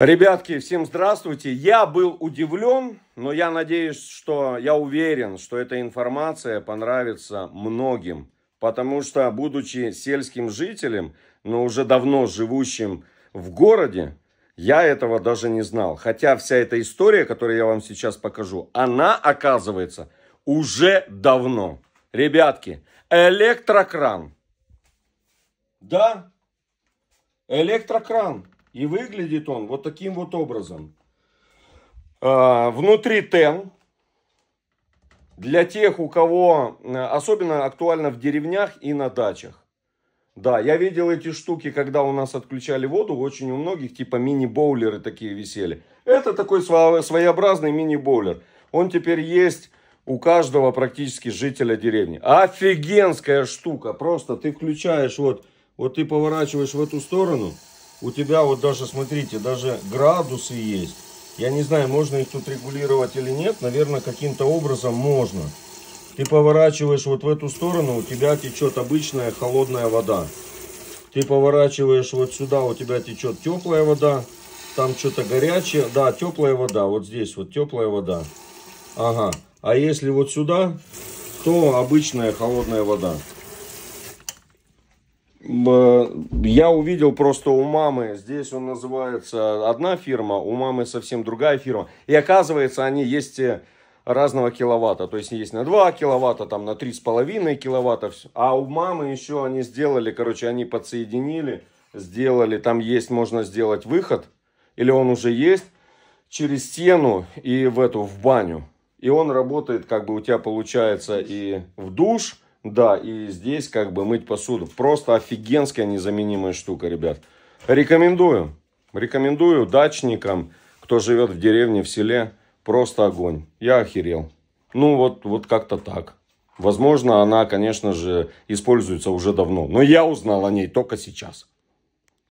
Ребятки, всем здравствуйте. Я был удивлен, но я надеюсь, что я уверен, что эта информация понравится многим. Потому что, будучи сельским жителем, но уже давно живущим в городе, я этого даже не знал. Хотя вся эта история, которую я вам сейчас покажу, она, оказывается, уже давно. Ребятки, электрокран. Да, электрокран. И выглядит он вот таким вот образом. А, внутри тел, для тех, у кого, э, особенно актуально в деревнях и на дачах. Да, я видел эти штуки, когда у нас отключали воду, очень у многих типа мини-боулеры такие висели. Это такой своеобразный мини-боулер. Он теперь есть у каждого практически жителя деревни. Офигенская штука. Просто ты включаешь вот, вот ты поворачиваешь в эту сторону – у тебя вот даже, смотрите, даже градусы есть. Я не знаю, можно их тут регулировать или нет. Наверное, каким-то образом можно. Ты поворачиваешь вот в эту сторону, у тебя течет обычная холодная вода. Ты поворачиваешь вот сюда, у тебя течет теплая вода. Там что-то горячее. Да, теплая вода. Вот здесь вот теплая вода. Ага. А если вот сюда, то обычная холодная вода. Я увидел просто у мамы, здесь он называется одна фирма, у мамы совсем другая фирма. И оказывается, они есть э, разного киловатта. То есть есть на 2 киловатта, там на 3,5 киловатта. А у мамы еще они сделали, короче, они подсоединили, сделали, там есть, можно сделать выход, или он уже есть, через стену и в эту, в баню. И он работает, как бы у тебя получается и в душ, да, и здесь как бы мыть посуду. Просто офигенская незаменимая штука, ребят. Рекомендую. Рекомендую дачникам, кто живет в деревне, в селе. Просто огонь. Я охерел. Ну вот, вот как-то так. Возможно, она, конечно же, используется уже давно. Но я узнал о ней только сейчас.